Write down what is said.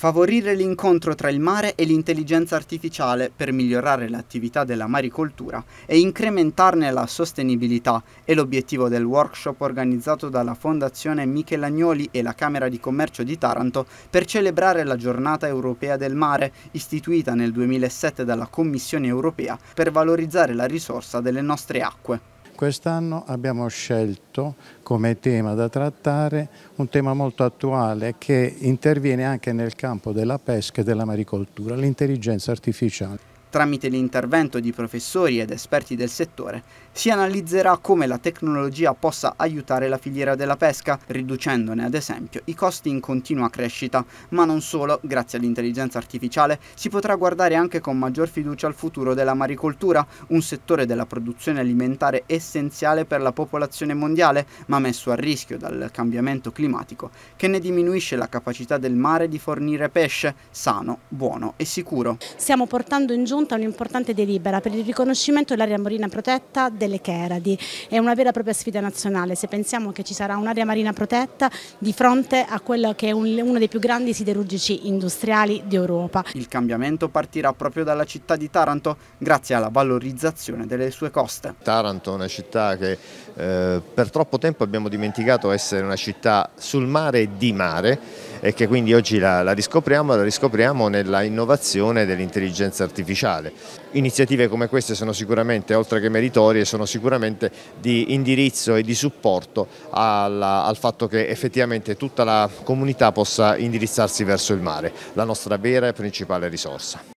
Favorire l'incontro tra il mare e l'intelligenza artificiale per migliorare l'attività della maricoltura e incrementarne la sostenibilità è l'obiettivo del workshop organizzato dalla Fondazione Michelagnoli e la Camera di Commercio di Taranto per celebrare la Giornata Europea del Mare, istituita nel 2007 dalla Commissione Europea per valorizzare la risorsa delle nostre acque. Quest'anno abbiamo scelto come tema da trattare un tema molto attuale che interviene anche nel campo della pesca e della maricoltura, l'intelligenza artificiale. Tramite l'intervento di professori ed esperti del settore si analizzerà come la tecnologia possa aiutare la filiera della pesca, riducendone ad esempio i costi in continua crescita, ma non solo, grazie all'intelligenza artificiale si potrà guardare anche con maggior fiducia al futuro della maricoltura, un settore della produzione alimentare essenziale per la popolazione mondiale, ma messo a rischio dal cambiamento climatico che ne diminuisce la capacità del mare di fornire pesce sano, buono e sicuro. Stiamo portando in giù giunta un'importante delibera per il riconoscimento dell'area marina protetta delle Cheradi. È una vera e propria sfida nazionale, se pensiamo che ci sarà un'area marina protetta di fronte a quello che è un, uno dei più grandi siderurgici industriali d'Europa. Il cambiamento partirà proprio dalla città di Taranto grazie alla valorizzazione delle sue coste. Taranto è una città che eh, per troppo tempo abbiamo dimenticato essere una città sul mare e di mare e che quindi oggi la, la riscopriamo, la riscopriamo nella innovazione dell'intelligenza artificiale. Iniziative come queste sono sicuramente, oltre che meritorie, sono sicuramente di indirizzo e di supporto alla, al fatto che effettivamente tutta la comunità possa indirizzarsi verso il mare, la nostra vera e principale risorsa.